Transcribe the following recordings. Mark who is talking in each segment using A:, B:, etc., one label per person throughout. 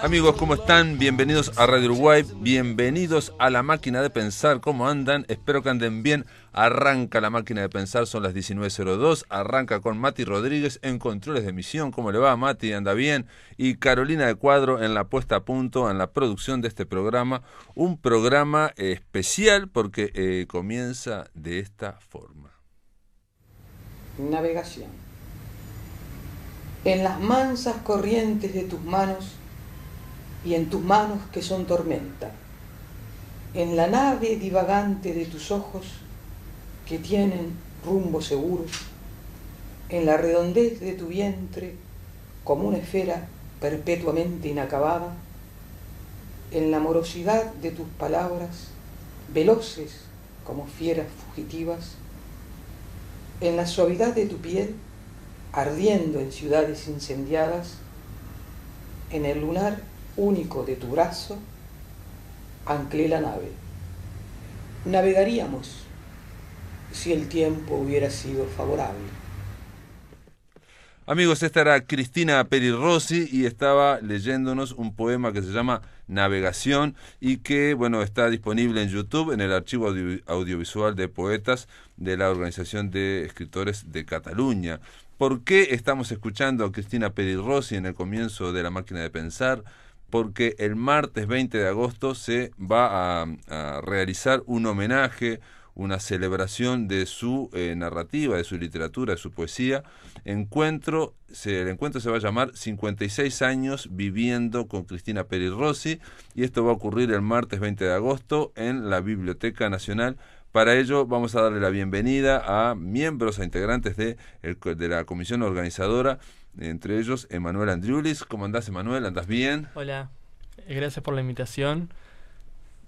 A: Amigos, ¿cómo están? Bienvenidos a Radio Uruguay, bienvenidos a la máquina de pensar, ¿cómo andan? Espero que anden bien. Arranca la máquina de pensar, son las 19.02, arranca con Mati Rodríguez en controles de emisión, ¿cómo le va Mati? ¿Anda bien? Y Carolina de Cuadro en la puesta a punto, en la producción de este programa, un programa eh, especial porque eh, comienza de esta forma.
B: Navegación. En las mansas corrientes de tus manos, y en tus manos que son tormenta, en la nave divagante de tus ojos que tienen rumbo seguro, en la redondez de tu vientre como una esfera perpetuamente inacabada, en la morosidad de tus palabras, veloces como fieras fugitivas, en la suavidad de tu piel, ardiendo en ciudades incendiadas, en el lunar único de tu brazo, anclé la nave. Navegaríamos si el tiempo hubiera sido favorable.
A: Amigos, esta era Cristina Perirrosi y estaba leyéndonos un poema que se llama Navegación y que, bueno, está disponible en YouTube en el archivo audiovisual de poetas de la Organización de Escritores de Cataluña. ¿Por qué estamos escuchando a Cristina Perirrosi en el comienzo de La Máquina de Pensar? porque el martes 20 de agosto se va a, realizar un homenaje, una celebración de su eh, narrativa, de su literatura, de su poesía. Encuentro, el encuentro se va a llamar 56 años viviendo con Cristina Peri Rossi y esto va a ocurrir el martes 20 de agosto en la Biblioteca Nacional. Para ello vamos a darle la bienvenida a miembros, e integrantes de la comisión organizadora entre ellos Emanuel Andriulis. ¿Cómo andás, Emanuel? ¿Andás bien?
C: Hola, eh, gracias por la invitación.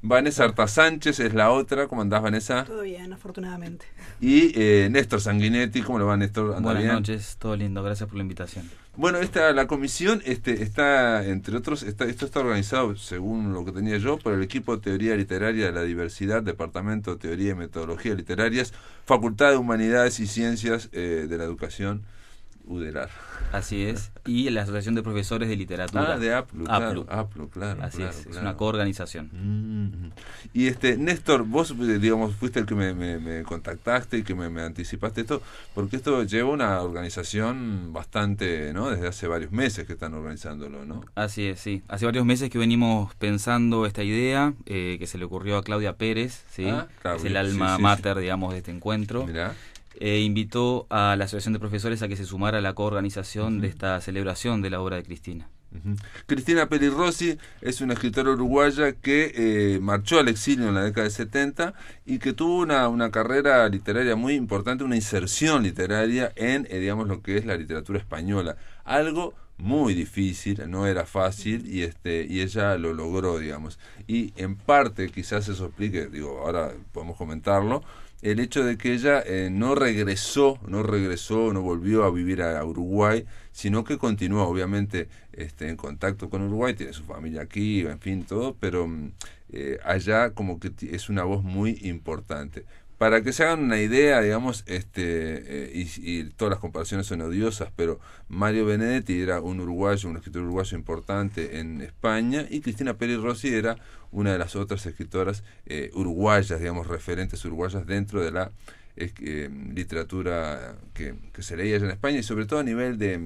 A: Vanessa Arta Sánchez es la otra. ¿Cómo andás, Vanessa? Todo bien, afortunadamente. Y eh, Néstor Sanguinetti. ¿Cómo lo va, Néstor? Buenas
D: noches, todo lindo. Gracias por la invitación.
A: Bueno, esta, la comisión este, está, entre otros, está, esto está organizado, según lo que tenía yo, por el equipo de Teoría Literaria de la Diversidad, Departamento de Teoría y Metodología Literarias, Facultad de Humanidades y Ciencias eh, de la Educación
D: Así es. Y la Asociación de Profesores de Literatura. Ah, de APLU. claro. claro Así es. Es una coorganización.
A: Mm. Y este, Néstor, vos, eh, digamos, fuiste el que me, contactaste y que me, anticipaste esto, porque esto lleva una organización bastante, ¿no? Desde hace varios meses que están organizándolo, ¿no? Así es, sí.
D: Hace varios meses que venimos pensando esta idea eh, que se le ocurrió a Claudia Pérez, ¿sí? Ah, es el alma mater, digamos, de este encuentro. Mirá. Eh, invitó a la Asociación de Profesores a que se sumara a la coorganización de
A: esta celebración de la obra de Cristina. Cristina -huh. Rossi es una escritora uruguaya que eh, marchó al exilio en la década de 70 y que tuvo una, carrera literaria muy importante, una inserción literaria en, eh, digamos, lo que es la literatura española. Algo muy difícil, no era fácil y este y ella lo logró, digamos. Y en parte quizás eso explique, digo, ahora podemos comentarlo, el hecho de que ella eh, no regresó, no regresó, no volvió a vivir a, Uruguay, sino que continuó obviamente este, en contacto con Uruguay, tiene su familia aquí, en fin, todo, pero mm, eh, allá como que es una voz muy importante para que se hagan una idea, digamos, este, eh, y, todas las comparaciones son odiosas, pero Mario Benedetti era un uruguayo, un escritor uruguayo importante en España, y Cristina Peri Rossi era una de las otras escritoras eh, uruguayas, digamos, referentes uruguayas dentro de la eh, literatura que, que, se leía allá en España, y sobre todo a nivel de,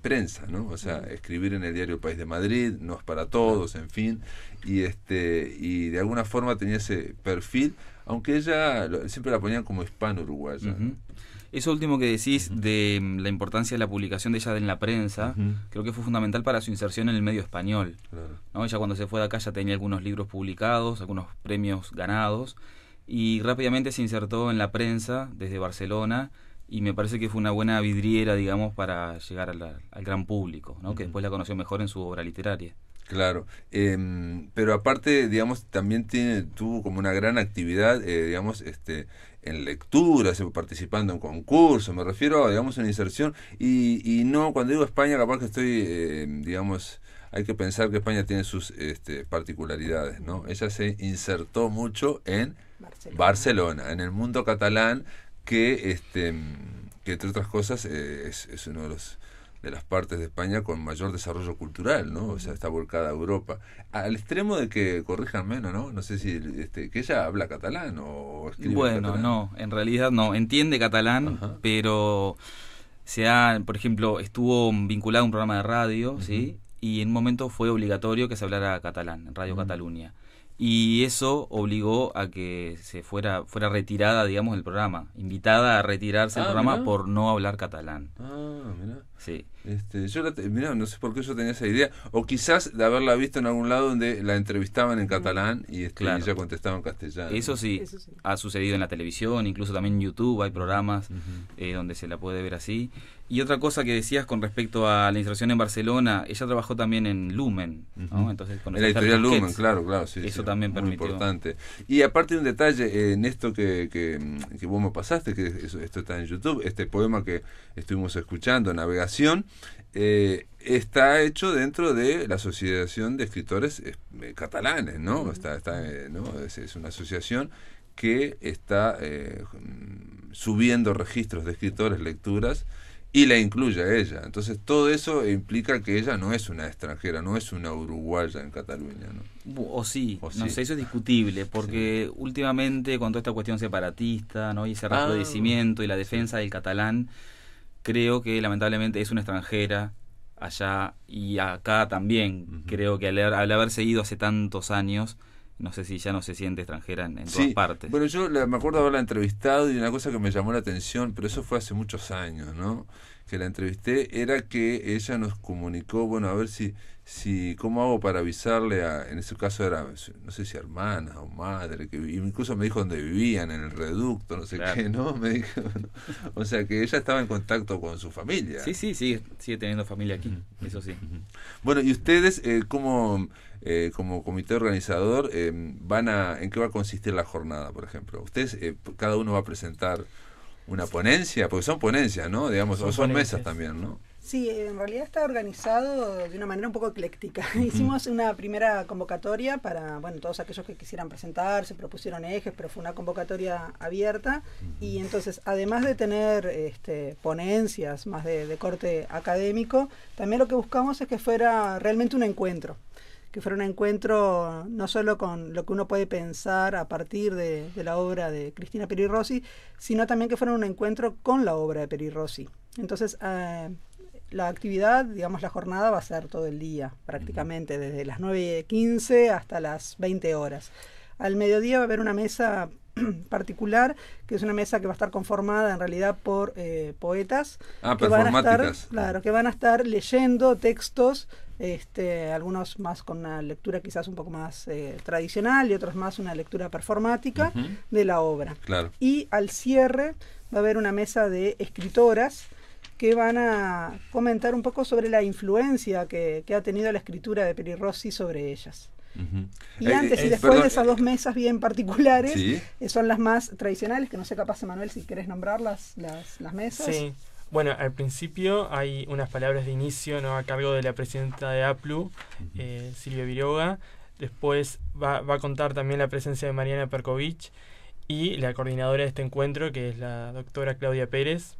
A: prensa, ¿no? O sea, escribir en el diario País de Madrid, no es para todos, en fin, y, este, y de alguna forma tenía ese perfil aunque ella siempre la ponían como hispano-uruguaya. Eso último que decís de mm,
D: la importancia de la publicación de ella en la prensa, creo que fue fundamental para su inserción en el medio español. Claro. ¿no? Ella cuando se fue de acá ya tenía algunos libros publicados, algunos premios ganados, y rápidamente se insertó en la prensa desde Barcelona, y me parece que fue una buena vidriera, digamos, para llegar al gran público, ¿no? que después la conoció mejor en su obra literaria.
A: Claro, em, pero aparte, digamos, también tiene, tuvo como una gran actividad, eh, digamos, este, en lecturas, participando en concursos, me refiero, a, digamos, una inserción, y, no, cuando digo España, capaz que estoy, eh, digamos, hay que pensar que España tiene sus este, particularidades, ¿no? Ella se insertó mucho en Barcelona, en el mundo catalán, que, este, que entre otras cosas, eh, es uno de los de las partes de España con mayor desarrollo cultural, ¿no? O sea, está volcada a Europa. Al extremo de que, corrijan ¿no? No sé si, este, que ella habla catalán o escribe Bueno, no,
D: en realidad no, entiende catalán, pero se ha, por ejemplo, estuvo vinculado a un programa de radio, ¿sí? Y en un momento fue obligatorio que se hablara catalán, en Radio Cataluña y eso obligó a que se fuera fuera retirada digamos del programa invitada a retirarse del ah, programa por no hablar catalán
A: ah mira sí este, yo no sé por qué yo tenía esa idea o quizás de haberla visto en algún lado donde la entrevistaban en catalán y, este, ella contestaba en castellano eso sí,
D: ha sucedido en la televisión incluso también en YouTube hay programas eh, donde se la puede ver así y otra cosa que decías con respecto a la instrucción en Barcelona, ella trabajó también en Lumen, ¿no? Entonces, la editorial Lumen, claro, claro, Eso también permitió.
A: importante. Y aparte un detalle, eh, en esto que, que, que, vos me pasaste, que esto está en YouTube, este poema que estuvimos escuchando, Navegación, eh, está hecho dentro de la Asociación de Escritores eh, Catalanes, ¿no? Está, está, Es, es una asociación que está mm, subiendo registros de escritores, lecturas, y la incluye a ella. Entonces todo eso implica que ella no es una extranjera, no es una uruguaya en Cataluña.
D: ¿no? O sí, no sé,
A: eso es discutible, porque
D: últimamente con toda esta cuestión separatista ¿no? y ese ah, recrudecimiento y la defensa del catalán, creo que lamentablemente es una extranjera allá y acá también. Creo que al, haber seguido hace tantos años, no sé si ya no se siente extranjera en, en todas partes.
A: Bueno, yo me acuerdo haberla entrevistado y una cosa que me llamó la atención, pero eso fue hace muchos años, ¿no? Que la entrevisté, era que ella nos comunicó, bueno, a ver si, si cómo hago para avisarle a, en ese caso era, no sé si hermana o madre, que incluso me dijo dónde vivían, en el reducto, no sé qué, ¿no? Me o sea que ella estaba en contacto con su familia. Sí, sí, sí, sigue teniendo familia aquí, eso sí. Bueno, ¿y ustedes eh, cómo eh, como comité organizador, eh, van a, ¿en qué va a consistir la jornada, por ejemplo? Ustedes, eh, cada uno va a presentar una ponencia, porque son ponencias, ¿no? Digamos, son o son mesas también, ¿no?
E: Sí, en realidad está organizado de una manera un poco ecléctica. Hicimos una primera convocatoria para, bueno, todos aquellos que quisieran presentarse, propusieron ejes, pero fue una convocatoria abierta. Y entonces, además de tener este, ponencias más de, de corte académico, también lo que buscamos es que fuera realmente un encuentro que fuera un encuentro no solo con lo que uno puede pensar a partir de, la obra de Cristina Peri Rossi, sino también que fuera un encuentro con la obra de Peri Rossi. Entonces, eh, la actividad, digamos, la jornada va a ser todo el día, prácticamente, desde las 9.15 hasta las 20 horas. Al mediodía va a haber una mesa particular, que es una mesa que va a estar conformada en realidad por eh, poetas ah, claro, que van a estar leyendo textos este, algunos más con una lectura quizás un poco más eh, tradicional y otros más una lectura performática de la obra. Claro. Y al cierre va a haber una mesa de escritoras que van a comentar un poco sobre la influencia que, que ha tenido la escritura de Peri Rossi sobre ellas.
C: Y eh, antes eh, y después de
E: esas dos mesas bien particulares, son las más tradicionales, que no sé capaz, Manuel, si querés nombrarlas, las, las mesas. Sí,
C: bueno, al principio hay unas palabras de inicio ¿no? a cargo de la presidenta de APLU, eh, Silvia Viroga. Después va, a contar también la presencia de Mariana Perkovich y la coordinadora de este encuentro, que es la doctora Claudia Pérez.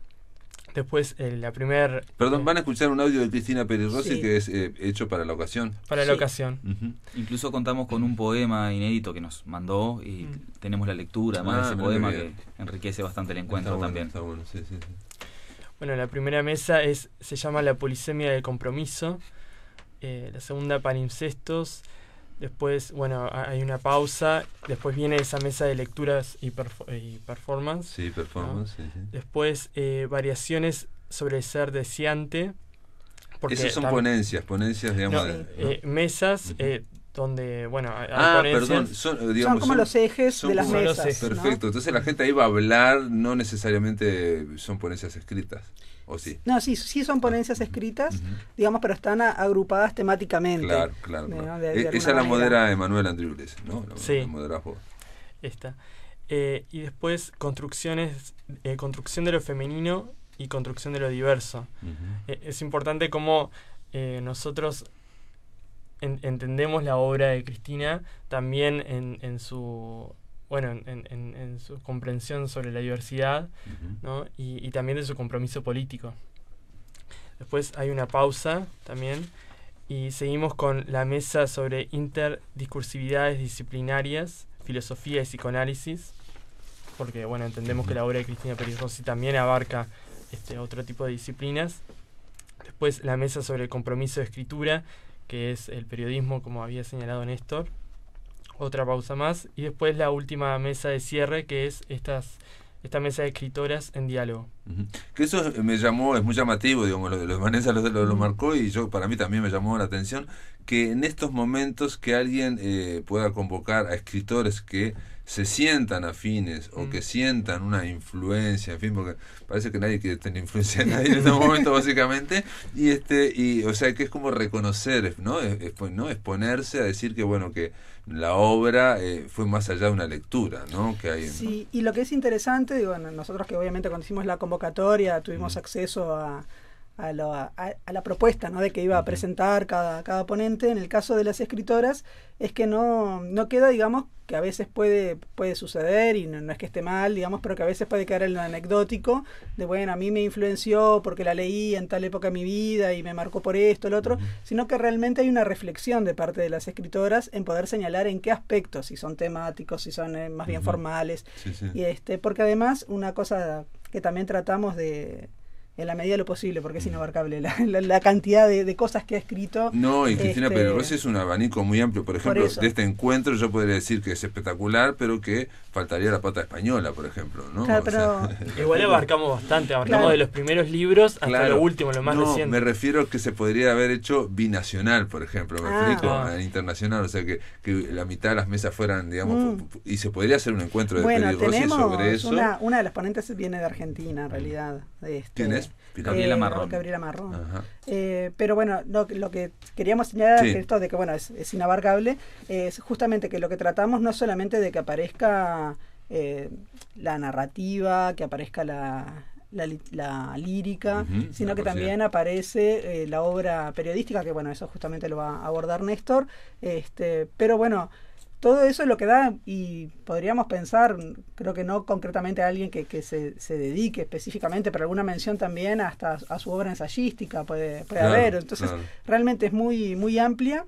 C: Después, eh, la primera...
A: Perdón, eh, van a escuchar un audio de Cristina Pérez Rossi que es eh, hecho para la ocasión. Para la
C: ocasión.
D: Incluso contamos con un poema inédito que nos mandó y mm. tenemos la lectura, además de ah, ese poema que enriquece bastante el encuentro también. Está sí. sí.
C: Bueno, la primera mesa es, se llama La polisemia del compromiso, eh, la segunda panincestos. después, bueno, hay una pausa, después viene esa mesa de lecturas y, y performance. Sí, performance, sí, Después eh, variaciones sobre el ser deseante. Esas son ponencias, ponencias, digamos. Eh, mesas, donde, bueno, ah, son, como los ejes de las mesas. perfecto,
A: entonces la gente ahí va a hablar, no necesariamente son ponencias escritas. ¿O sí?
C: No,
E: sí, sí son ponencias escritas, digamos, pero están agrupadas temáticamente. Claro, claro.
A: E, esa es la modera Emanuel Andriules, ¿no? La, sí. La
C: Esta. Eh, y después, construcciones, eh, construcción de lo femenino y construcción de lo diverso. Eh, es importante cómo nosotros entendemos la obra de Cristina también en, su bueno, en, su comprensión sobre la diversidad y, también de su compromiso político. Después hay una pausa también y seguimos con la mesa sobre interdiscursividades disciplinarias, filosofía y psicoanálisis, porque bueno, entendemos que la obra de Cristina Pérez Rossi también abarca este otro tipo de disciplinas. Después la mesa sobre el compromiso de escritura que es el periodismo, como había señalado Néstor. Otra pausa más y después la última mesa de cierre, que es estas esta mesa de escritoras en diálogo.
A: Que eso me llamó, es muy llamativo, digamos, lo de Vanessa lo, marcó y yo para mí también me llamó la atención que en estos momentos que alguien eh, pueda convocar a escritores que se sientan afines o que mm. sientan una influencia, en fin, porque parece que nadie quiere tener influencia nadie en este momento básicamente, y este, y o sea que es como reconocer, ¿no? ¿no? Exponerse a decir que bueno, que la obra eh, fue más allá de una lectura, ¿no? Que hay, sí,
E: y lo que es interesante, nosotros que obviamente cuando hicimos la convocatoria tuvimos mm. acceso a a la, propuesta ¿no? de que iba a presentar cada, cada ponente. En el caso de las escritoras, es que no, queda, digamos, que a veces puede, puede suceder y no, es que esté mal, digamos, pero que a veces puede quedar en lo anecdótico de, bueno, a mí me influenció porque la leí en tal época de mi vida y me marcó por esto, el otro, sino que realmente hay una reflexión de parte de las escritoras en poder señalar en qué aspectos, si son temáticos, si son eh, más bien formales, y este porque además una cosa que también tratamos de en la medida de lo posible, porque es mm. inabarcable la, cantidad de, cosas que ha escrito. No, y este, Cristina este,
A: es un abanico muy amplio. Por ejemplo, de este encuentro yo podría decir que es espectacular, pero que faltaría la pata española, por ejemplo.
C: igual abarcamos bastante, abarcamos de los primeros libros hasta lo último, lo más no, Me
A: refiero a que se podría haber hecho binacional, por ejemplo, me refiero ah. ah. a internacional, o sea, que, la mitad de las mesas fueran, digamos, mm. y se podría hacer un encuentro de bueno, sobre eso.
E: Una, de las ponentes viene de Argentina, en realidad. Este, eh, Gabriela Marrón. Marrón. Eh, pero bueno, lo, que queríamos señalar es esto de que bueno, es, es inabarcable, es justamente que lo que tratamos no es solamente de que aparezca eh, la narrativa, que aparezca la, la, lírica, sino que también aparece la obra periodística, que bueno, eso justamente lo va a abordar Néstor, este, pero bueno, todo eso es lo que da y podríamos pensar, creo que no concretamente a alguien que, que se, se, dedique específicamente, pero alguna mención también hasta a su obra ensayística puede, puede haber. Entonces, realmente es muy, muy amplia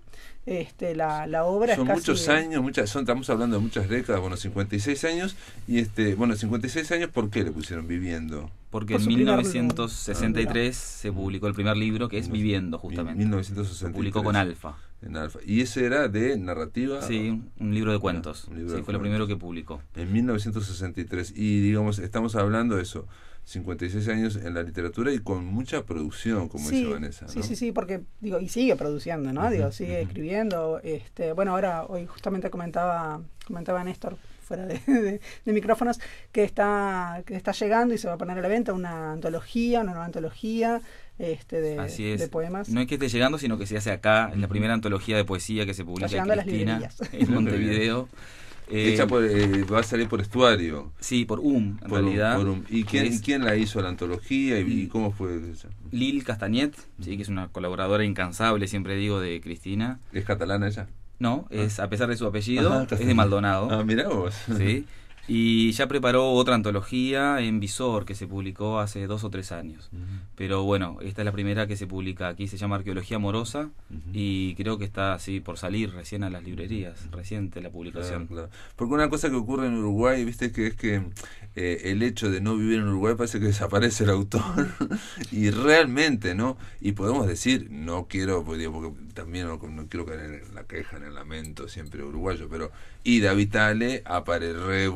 E: este, la, obra son es casi muchos
A: años, muchas, son, estamos hablando de muchas décadas, bueno, 56 años, y este, bueno, 56 años, ¿por qué le pusieron viviendo? Porque en 1963 ah, se publicó el primer libro que es Viviendo, justamente. 1963. Se publicó con Alfa. En Alfa. ¿Y ese era de narrativa? Sí, un libro de ah, cuentos. sí, fue lo primero que publicó. En 1963. Y digamos, estamos hablando de eso. 56 años en la literatura y con mucha producción, como dice Vanessa. Sí, sí,
E: sí, porque digo, y sigue produciendo, ¿no? sigue escribiendo. Este, bueno, ahora hoy justamente comentaba, comentaba Néstor fuera de, micrófonos, que está, que está llegando y se va a poner a la venta una antología, una nueva antología este, de, Así poemas. No
D: es que esté llegando, sino que se hace acá, en la primera antología de poesía que se publica en Cristina, en
A: Montevideo. Eh, eh, va a salir por estuario. Sí, por UM, en realidad. ¿Y quién, quién, la hizo la antología y, cómo fue?
D: Lil Castañet, mm. sí, que es una colaboradora incansable, siempre digo, de Cristina. ¿Es catalana ella? No, es ah. a pesar de su apellido, ah, es de Maldonado. Ah, mira vos. Sí. Y ya preparó otra antología en Visor que se publicó hace dos o tres años. Pero bueno, esta es la primera que se publica aquí, se llama Arqueología Amorosa y creo que está así por salir recién a las librerías,
A: reciente la publicación. Porque una cosa que ocurre en Uruguay, viste, que es que eh, el hecho de no vivir en Uruguay parece que desaparece el autor y realmente, ¿no? Y podemos decir, no quiero, pues, porque, también no, no, quiero caer en la queja, en el lamento siempre uruguayo, pero Ida Vitale aparece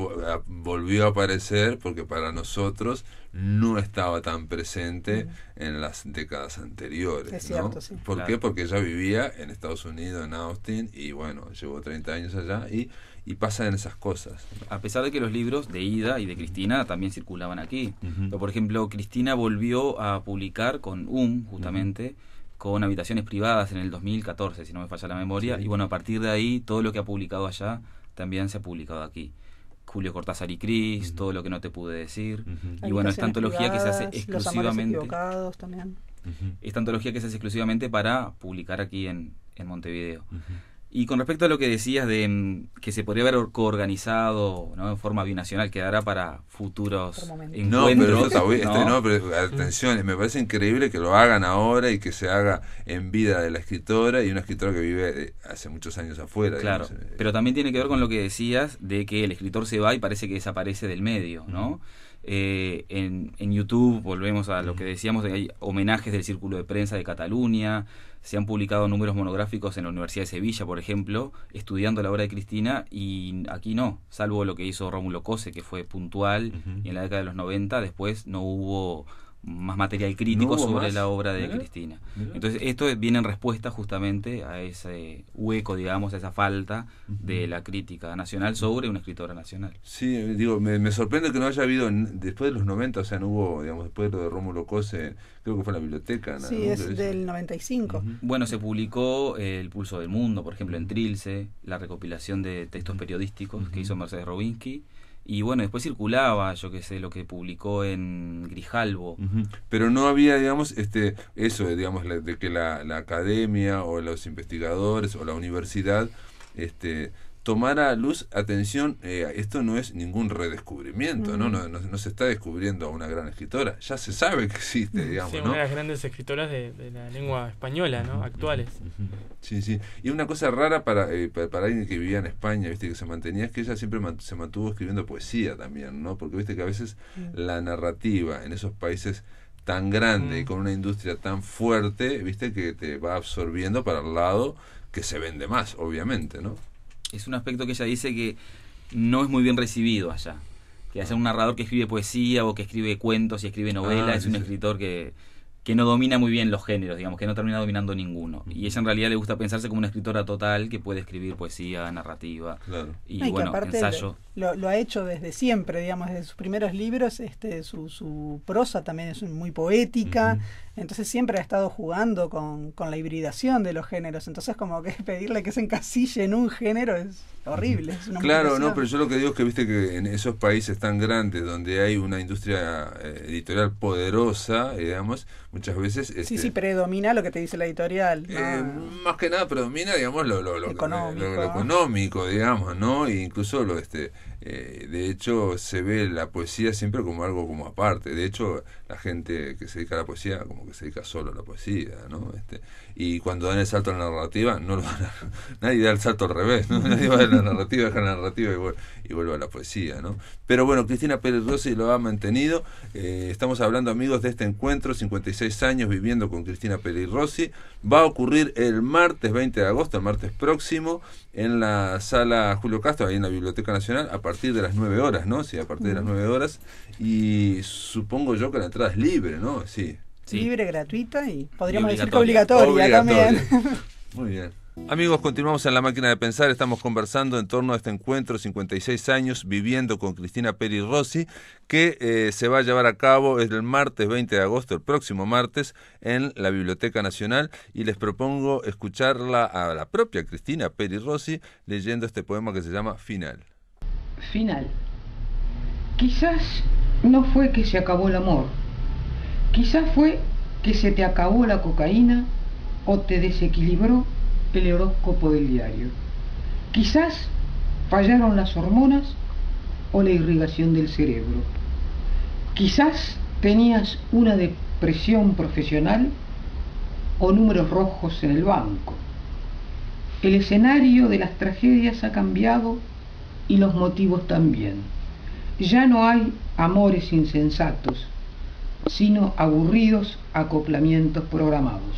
A: volvió a aparecer porque para nosotros no estaba tan presente en las décadas anteriores. Es ¿Por qué? Porque ella vivía en Estados Unidos, en Austin, y bueno, llevó 30 años allá y, y pasan esas cosas. A pesar de que los libros de
D: Ida y de Cristina también circulaban aquí. por ejemplo, Cristina volvió a publicar con UM, justamente. con habitaciones privadas en el 2014, si no me falla la memoria, y bueno, a partir de ahí todo lo que ha publicado allá también se ha publicado aquí. Julio Cortázar y Cris, todo lo que no te pude decir. Y bueno, esta antología que se hace exclusivamente. Esta antología que se hace exclusivamente para publicar aquí en, en Montevideo. Y con respecto a lo que decías de mm, que se podría haber coorganizado ¿no? en forma binacional, quedará
A: para futuros No, pero, atención, me parece increíble que lo hagan ahora y que se haga en vida de la escritora y una escritora que vive eh, hace muchos años afuera. Claro, eh. pero también tiene que ver con lo que decías de que el escritor se va y parece que desaparece del
D: medio, ¿no? Eh, en, en, YouTube, volvemos a lo que decíamos, hay homenajes del Círculo de Prensa de Cataluña, se han publicado números monográficos en la Universidad de Sevilla, por ejemplo, estudiando la obra de Cristina, y aquí no, salvo lo que hizo Rómulo Cose, que fue puntual, y en la década de los 90 después no hubo más material crítico sobre la obra de Cristina. Entonces, esto viene en respuesta justamente a ese hueco, digamos, a esa falta de la crítica nacional sobre una escritora nacional.
A: Sí, eh, digo, me, sorprende que no haya habido, después de los 90, o sea, no hubo, digamos, después de lo de Rómulo Cose, creo que fue la biblioteca. Sí, es
E: del 95.
A: Bueno, se publicó eh, El Pulso del Mundo, por ejemplo, en
D: Trilce, la recopilación de textos periodísticos que hizo Mercedes Robinsky y bueno, después
A: circulaba, yo qué sé, lo que publicó en Grijalvo. Pero no había, digamos, este eso, eh, digamos, de que la, la, academia o los investigadores o la universidad este, tomara a luz, atención, eh, esto no es ningún redescubrimiento, No, ¿no? se está descubriendo a una gran escritora, ya se sabe que existe, digamos. Sí, una de las
C: grandes escritoras de, la lengua española, ¿no? Actuales.
A: Sí, sí. Y una cosa rara para, eh, para, alguien que vivía en España, viste, que se mantenía, es que ella siempre se mantuvo escribiendo poesía también, ¿no? Porque viste que a veces la narrativa en esos países tan grande y mm. con una industria tan fuerte, viste, que te va absorbiendo para el lado que se vende más, obviamente, ¿no? es un aspecto que ella dice que no es muy bien recibido allá. Que
C: haya
D: un narrador que escribe poesía o que escribe cuentos y escribe novelas, ah, es un escritor que, que no domina muy bien los géneros, digamos, que no termina dominando ninguno. Y ella en realidad le gusta pensarse como una escritora total que puede escribir poesía, narrativa y, bueno, ensayo.
E: Lo, ha hecho desde siempre, digamos, desde sus primeros libros, este, su, prosa también es muy poética, entonces siempre ha estado jugando con, con la hibridación de los géneros, entonces como que pedirle que se encasille en un género es horrible. claro, no,
A: pero yo lo que digo es que viste que en esos países tan grandes donde hay una industria eh, editorial poderosa, digamos, muchas veces... sí, este, sí,
E: predomina lo que te dice la editorial.
A: Eh, más que nada predomina, digamos, lo, económico. digamos, ¿no? E incluso lo... este eh, de hecho, se ve la poesía siempre como algo como aparte. De hecho, la gente que se dedica a la poesía como que se dedica solo a la poesía, ¿no? Este, y cuando dan el salto a la narrativa, no nadie da el salto al revés, Nadie va a la narrativa, deja la narrativa y vuelve, a la poesía, ¿no? Pero bueno, Cristina Pérez Rossi lo ha mantenido. Eh, estamos hablando, amigos, de este encuentro, 56 años viviendo con Cristina Pérez Rossi. Va a ocurrir el martes 20 de agosto, el martes próximo, en la sala Julio Castro, ahí en la Biblioteca Nacional, a partir a partir de las 9 horas, ¿no? Sí, a partir de las 9 horas. Y supongo yo que la entrada es libre, ¿no? Sí. Libre,
E: gratuita y podríamos decir que obligatoria, también.
A: Muy bien. Amigos, continuamos en La Máquina de Pensar. Estamos conversando en torno a este encuentro, 56 años viviendo con Cristina Peri Rossi, que eh, se va a llevar a cabo el martes 20 de agosto, el próximo martes, en la Biblioteca Nacional. Y les propongo escucharla a la propia Cristina Peri Rossi leyendo este poema que se llama Final.
B: Final. Quizás no fue que se acabó el amor. Quizás fue que se te acabó la cocaína o te desequilibró el horóscopo del diario. Quizás fallaron las hormonas o la irrigación del cerebro. Quizás tenías una depresión profesional o números rojos en el banco. El escenario de las tragedias ha cambiado y los motivos también. Ya no hay amores insensatos, sino aburridos acoplamientos programados.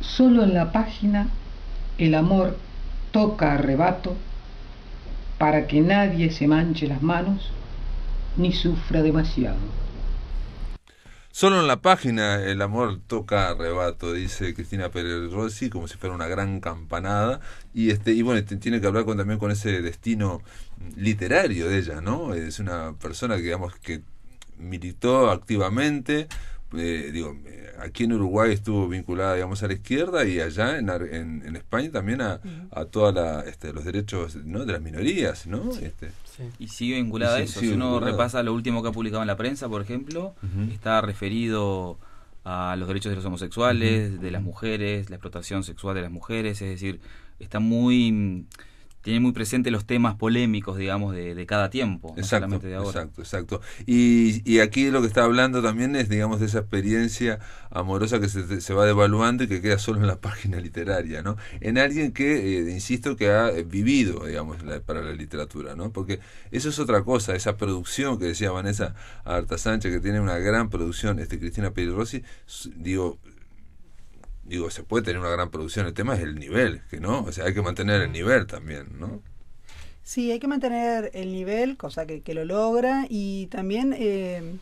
B: Solo en la página el amor toca arrebato para que nadie se manche las manos ni sufra demasiado.
A: Solo en la página El amor toca arrebato, dice Cristina Pérez Rossi, como si fuera una gran campanada. Y este, y bueno, este, tiene que hablar con, también con ese destino literario de ella, ¿no? Es una persona que digamos que militó activamente, eh, digo, eh, aquí en Uruguay estuvo vinculada, digamos, a la izquierda y allá en, España también a, todos este, los derechos de las minorías, ¿no? Este.
D: Y sigue vinculada a eso. si uno repasa lo último que ha publicado en la prensa, por ejemplo, está referido a los derechos de los homosexuales, de las mujeres, la explotación sexual de las mujeres, es decir, está muy tiene muy presente los temas polémicos, digamos, de, cada tiempo. Exacto, de
A: ahora. exacto, exacto. Y, aquí lo que está hablando también es, digamos, de esa experiencia amorosa que se, va devaluando y que queda solo en la página literaria, ¿no? En alguien que, eh, insisto, que ha eh, vivido, digamos, para la literatura, ¿no? Porque eso es otra cosa, esa producción que decía Vanessa Arta Sánchez, que tiene una gran producción, este Cristina Peri Rossi, digo, digo, se puede tener una gran producción, el tema es el nivel, que no, o sea, hay que mantener el nivel también, ¿no?
E: Sí, hay que mantener el nivel, cosa que, lo logra, y también eh,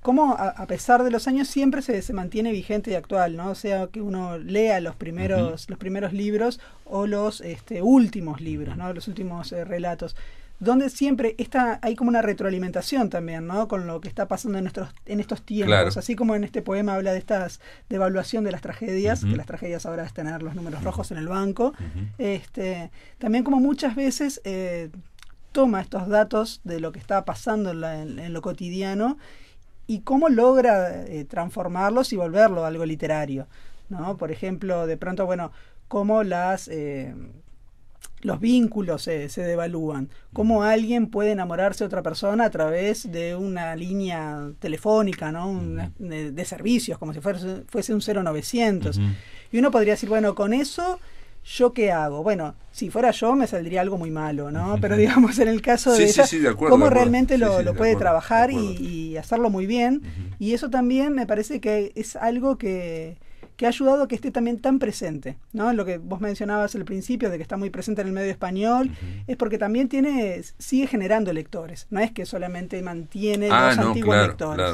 E: cómo a, pesar de los años siempre se, mantiene vigente y actual, ¿no? O sea, que uno lea los primeros, los primeros libros o los este, últimos libros, ¿no? Los últimos eh, relatos donde siempre está, hay como una retroalimentación también, ¿no? Con lo que está pasando en, nuestros, en estos tiempos. Así como en este poema habla de estas devaluación de, las tragedias, que las tragedias ahora es tener los números rojos en el banco. este, también como muchas veces eh, toma estos datos de lo que está pasando en, lo cotidiano y cómo logra eh, transformarlos y volverlo a algo literario, ¿no? Por ejemplo, de pronto, bueno, cómo las... Eh, los vínculos se, se, devalúan. ¿Cómo alguien puede enamorarse de otra persona a través de una línea telefónica, ¿no? de, servicios, como si fuese, fuese un 0900? novecientos Y uno podría decir, bueno, con eso, ¿yo qué hago? Bueno, si fuera yo me saldría algo muy malo, ¿no? Pero digamos, en el caso de, ella, cómo realmente lo, puede trabajar y, hacerlo muy bien. Y eso también me parece que es algo que que ha ayudado a que esté también tan presente. ¿no? Lo que vos mencionabas al principio de que está muy presente en el medio español, es porque también tiene, sigue generando lectores. No es que solamente mantiene los ah, antiguos lectores.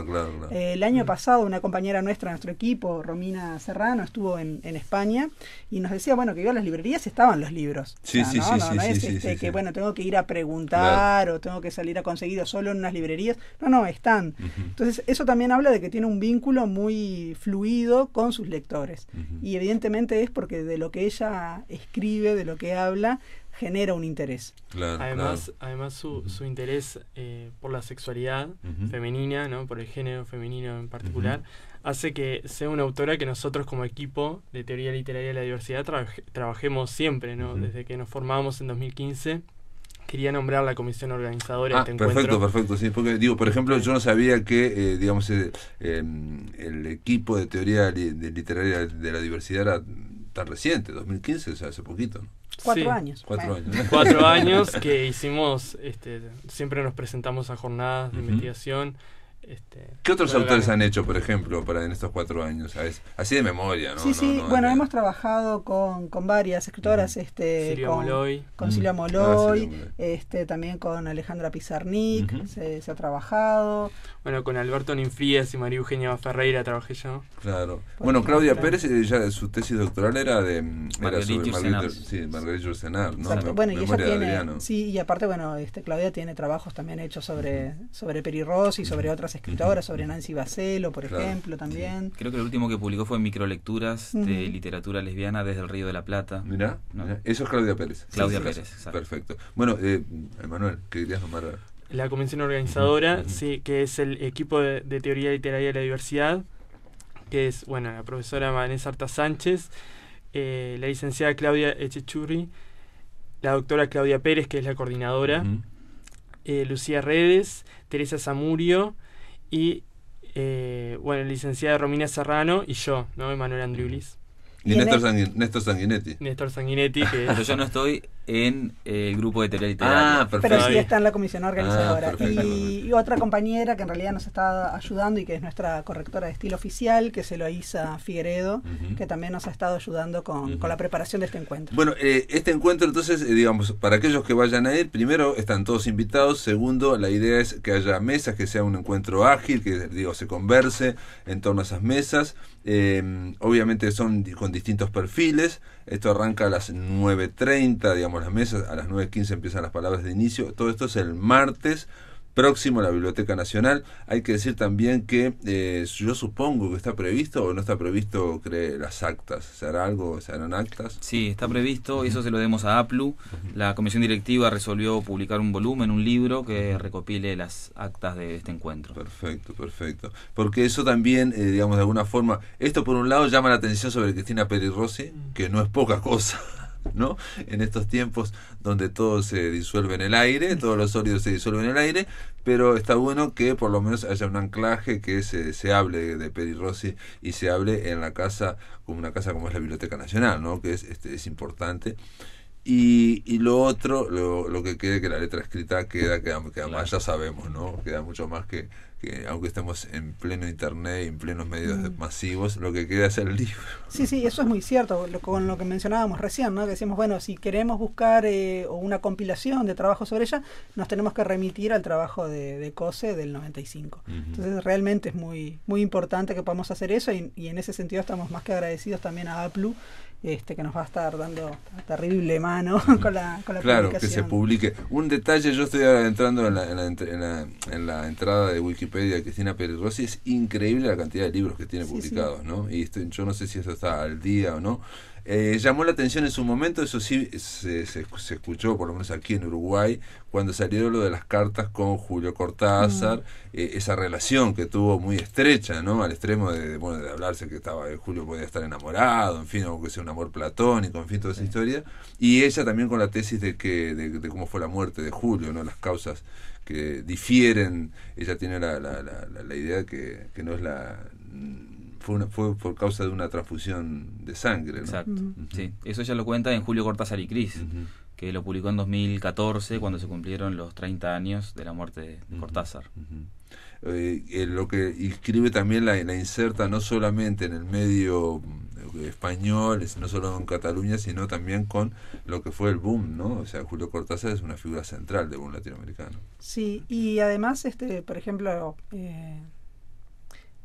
E: Eh, el año mm. pasado una compañera nuestra, nuestro equipo, Romina Serrano, estuvo en, España y nos decía, bueno, que yo a las librerías estaban los libros. Sí, sí, ¿no? sí, no, es este que, bueno, tengo que ir a preguntar o tengo que salir a conseguirlo solo en unas librerías. No, no, están. Entonces, eso también habla de que tiene un vínculo muy fluido con sus lectores. Y evidentemente es porque de lo que ella escribe, de lo que habla, genera un interés.
C: además, además su, interés eh, por la sexualidad femenina, ¿no? por el género femenino en particular, hace que sea una autora que nosotros como equipo de teoría literaria de la diversidad trabajemos siempre, desde que nos formamos en 2015 quería nombrar la comisión organizadora ah, este perfecto, Perfecto,
A: sí, porque digo, por ejemplo, yo no sabía que, eh, digamos, eh, em, el equipo de teoría de literaria de la diversidad era tan reciente, 2015, o sea, hace poquito.
E: Cuatro años. Cuatro
C: años. Cuatro años que hicimos, este, siempre nos presentamos a jornadas de investigación este, ¿Qué otros autores han
A: hecho, por ejemplo, para en estos cuatro años? Ah, así de memoria, ¿no? Sí, sí. bueno,
E: hemos trabajado con, varias escritoras. Este, Silvia con, Con Silvia ah, Moloy. Este, también con Alejandra Pizarnik. se, ha trabajado.
C: Bueno, con Alberto Ninfrías y María Eugenia Ferreira trabajé yo. Claro.
A: bueno, Claudia Pérez, su tesis doctoral era de... sobre Marguerite, sí, ¿no? bueno, y ella tiene... Sí,
E: y aparte, bueno, Claudia tiene trabajos también hechos sobre, sobre Peri Ross y sobre otras escritora sobre Nancy Bacelo, por ejemplo, también.
A: Creo que el último
D: que publicó fue Microlecturas de Literatura Lesbiana desde el Río de la Plata. Mirá, eso es Claudia
C: Pérez.
A: Claudia Pérez, Perfecto. Bueno, eh, Emanuel, ¿qué querías nombrar?
C: La convención organizadora, sí, que es el equipo de, de teoría literaria de la diversidad, que es, bueno, la profesora Vanessa Arta Sánchez, eh, la licenciada Claudia Echechurri, la doctora Claudia Pérez, que es la coordinadora, eh, Lucía Redes, Teresa Zamurio, y eh, bueno, licenciada Romina Serrano y yo, ¿no? Emanuel Andriulis. Y, eh. Néstor, Sanguinetti. Néstor Sanguinetti, que... yo no
D: estoy en eh, el grupo de teoría ah, Pero sí está en la comisión organizadora. Ah, y,
E: otra compañera que en realidad nos está ayudando y que es nuestra correctora de estilo oficial, que es lo Figueredo, que también nos ha estado ayudando con, la preparación de este encuentro.
A: Bueno, eh, este encuentro entonces, eh, digamos, para aquellos que vayan a ir, primero están todos invitados, segundo, la idea es que haya mesas, que sea un encuentro ágil, que digo, se converse en torno a esas mesas. obviamente son con distintos perfiles. Esto arranca a las 9.30, digamos, las mesas. A las 9.15 empiezan las palabras de inicio. Todo esto es el martes próximo a la Biblioteca Nacional. Hay que decir también que eh, yo supongo que está previsto o no está previsto cree, las actas. ¿Será algo? ¿Serán actas?
D: Sí, está previsto. Eso se lo demos a APLU. La comisión directiva resolvió publicar un volumen, un libro que recopile las
A: actas de este encuentro. Perfecto, perfecto. Porque eso también, eh, digamos, de alguna forma, esto por un lado llama la atención sobre Cristina Peri Rossi, mm. que no es poca cosa. ¿no? En estos tiempos donde todo se disuelve en el aire, todos los sólidos se disuelven en el aire, pero está bueno que por lo menos haya un anclaje que se, se hable de Peri Rossi y se hable en la casa, como una casa como es la Biblioteca Nacional, ¿no? Que es, este, es importante. Y, lo otro, lo, que queda, que la letra escrita queda, que más, ya sabemos, ¿no? Queda mucho más que, que aunque estemos en pleno internet en plenos medios masivos, lo que queda es el libro.
E: Sí, sí, eso es muy cierto, con lo que mencionábamos recién, ¿no? que decíamos, bueno, si queremos buscar eh, una compilación de trabajo sobre ella, nos tenemos que remitir al trabajo de, COSE del 95. Entonces realmente es muy, muy importante que podamos hacer eso y, y, en ese sentido estamos más que agradecidos también a APLU este, que nos va a estar dando terrible mano con la, con la Claro, que se
A: publique. Un detalle, yo estoy entrando en la, en entrada de Wikipedia de Cristina Pérez Rossi, es increíble la cantidad de libros que tiene publicados, ¿no? Y yo no sé si eso está al día o no, eh, llamó la atención en su momento, eso sí se, se, escuchó, por lo menos aquí en Uruguay, cuando salió lo de las cartas con Julio Cortázar, mm. eh, esa relación que tuvo muy estrecha, ¿no? Al extremo de, bueno, de hablarse que estaba eh, Julio podía estar enamorado, en fin, o que sea un amor platónico, en fin, toda esa historia. Y ella también con la tesis de, que, de, cómo fue la muerte de Julio, ¿no? Las causas que difieren. Ella tiene la, la, la, la idea que, que no es la fue, por causa de una transfusión de sangre. Exacto. sí. Eso ya lo cuenta en Julio Cortázar y Cris,
D: que lo publicó en 2014 cuando se cumplieron los 30 años de la muerte de Cortázar.
A: Eh, eh, lo que inscribe también la, inserta no solamente en el medio eh, español, no solo en Cataluña, sino también con lo que fue el boom, ¿no? O sea, Julio Cortázar es una figura central del boom latinoamericano.
E: Sí, y además, este, por ejemplo,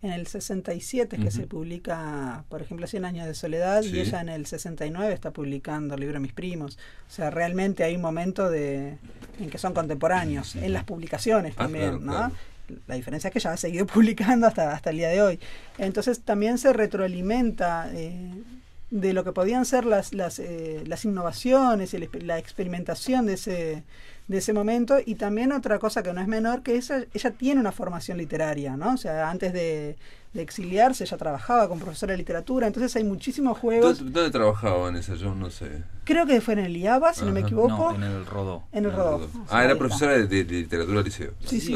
E: en el 67 que se publica, por ejemplo, 100 años de soledad y ella en el 69 está publicando el libro Mis primos. O sea, realmente hay un momento de, en que son contemporáneos, en las publicaciones ah, también, La diferencia es que ella ha seguido publicando hasta, hasta el día de hoy. Entonces también se retroalimenta eh, de lo que podían ser las, las, eh, las innovaciones y la experimentación de ese de ese momento. Y también otra cosa que no es menor, que ella, ella tiene una formación literaria, ¿no? O sea, antes de, exiliarse ella trabajaba con profesora de literatura, entonces hay muchísimos juegos.
A: ¿Dónde, trabajaba trabajaba esa Yo no sé.
E: Creo que fue en el IABA, si no me equivoco. en el Rodó.
A: Ah, era profesora de, literatura liceo. Sí, sí,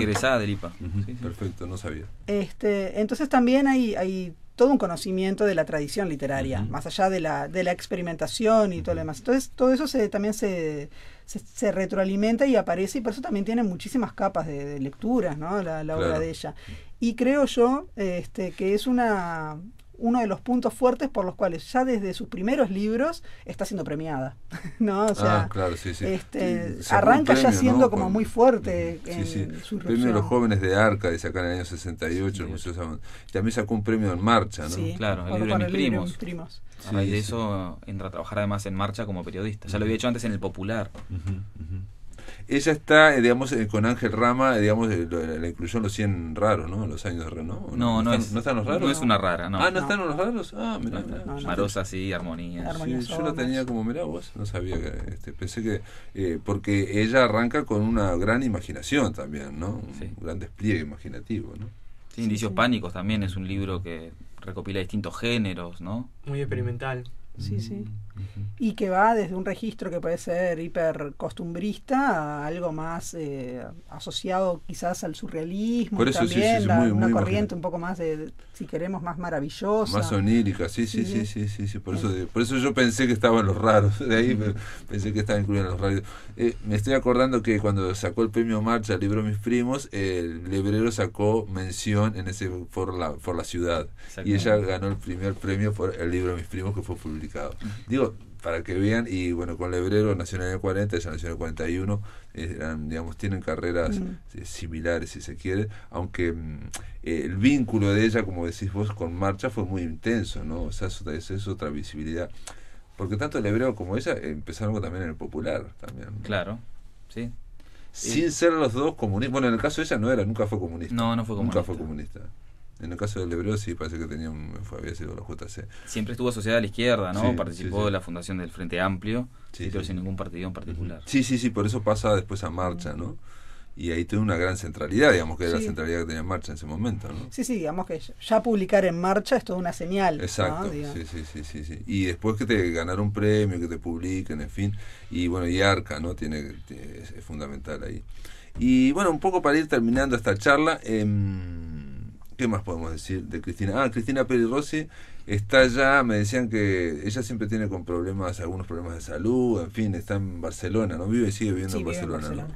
A: Perfecto, no sabía.
E: Este, entonces también hay, hay todo un conocimiento de la tradición literaria, más allá de la, de la experimentación y todo lo demás. Entonces, todo eso se, también se, se, retroalimenta y aparece, y por eso también tiene muchísimas capas de, lecturas, ¿no? La, obra de ella. Y creo yo este, que es una, uno de los puntos fuertes por los cuales ya desde sus primeros libros está siendo premiada. ¿no? O ah, sea, claro, sí, sí. Este, arranca ya siendo como muy fuerte. En su premio de los
A: jóvenes de Arca, de sacar en el año 68, También sacó un premio en marcha, ¿no? Sí, claro, el libro de mis primos. A raíz de eso entra a trabajar además en marcha como periodista. Ya lo había hecho antes en el Popular. Ella está, eh, digamos, eh, con Ángel Rama, eh, digamos, la, inclusión los 100 raros, ¿no? Los años de No, no, no, es, ¿no están los raros. No es una rara, no. Ah, ¿no, están los raros? Ah, mirá, mirá. y armonías. yo la tenía como, mirá no sabía que, este, pensé que, eh, porque ella arranca con una gran imaginación también, ¿no? Un gran despliegue imaginativo, ¿no? Sí, Indicios Pánicos también es un libro que recopila distintos
D: géneros, ¿no?
C: Muy experimental. Mm. Sí, sí
E: y que va desde un registro que puede ser hiper costumbrista a algo más eh, asociado quizás al surrealismo, Por eso, una corriente un poco más si queremos, más maravillosa. Más onírica, sí, sí, sí, sí,
A: sí, Por, eso, por eso yo pensé que estaban los raros, de ahí pensé que estaban incluidos los raros. Eh, me estoy acordando que cuando sacó el premio Marcha el libro Mis Primos, el librero sacó mención en ese por la, por la ciudad y ella ganó el primer premio por el libro Mis Primos que fue publicado. Digo, para que vean, y bueno, con Lebrero nació en el 40, ella nació en el 41, eran, digamos, tienen carreras mm. eh, similares, si se quiere, aunque mm, eh, el vínculo de ella, como decís vos, con Marcha fue muy intenso, ¿no? O sea, eso, es otra visibilidad. Porque tanto el Lebrero como ella empezaron también en el popular, también. Claro, sí. Sin ser los dos comunistas. Bueno, en el caso de ella no era, nunca fue comunista. No, no fue comunista. Nunca fue comunista. En el caso del hebreo sí parece que tenía un, había sido la JC. Siempre estuvo asociada a la izquierda, ¿no? Participó de la fundación del Frente Amplio, pero sin ningún partido en particular. Sí, sí, sí, por eso pasa después a Marcha, ¿no? Y ahí tuvo una gran centralidad, digamos, que era la centralidad que tenía Marcha en ese momento, ¿no?
E: Sí, sí, digamos que ya publicar en Marcha es toda una señal. Exacto, sí
A: sí, sí, sí, sí, Y después que te ganaron un premio, que te publiquen, en fin. Y bueno, y Arca, ¿no? Tiene, es, fundamental ahí. Y bueno, un poco para ir terminando esta charla. Em, ¿Qué más podemos decir de Cristina? Ah, Cristina Peri Rossi está ya, me decían que ella siempre tiene con problemas, algunos problemas de salud, en fin, está en Barcelona, ¿no? Vive, sigue viviendo en Barcelona, ¿no?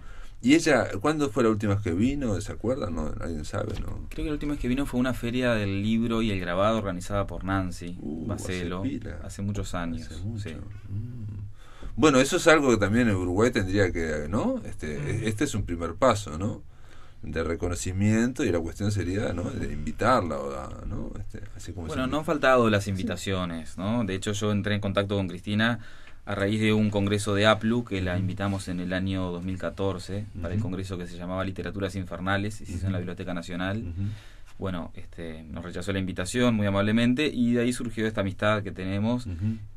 A: ¿Y ella, cuándo fue la última vez que vino? ¿Se acuerdan? No, alguien sabe, Creo
D: que la última vez que vino fue una feria del libro y el grabado organizada por Nancy
A: uh, hace, muchos años. Mm. Bueno, eso es algo que también en Uruguay tendría que, ¿no? Este, mm. este es un primer paso, ¿no? de reconocimiento y la cuestión sería ¿no? de invitarla ¿no? Este, bueno no han faltado
D: las invitaciones no de hecho yo entré en contacto con Cristina a raíz de un congreso de APLU que la invitamos en el año 2014 para el congreso que se llamaba Literaturas Infernales y se hizo en la Biblioteca Nacional bueno este nos rechazó la invitación muy amablemente y de ahí surgió esta amistad que tenemos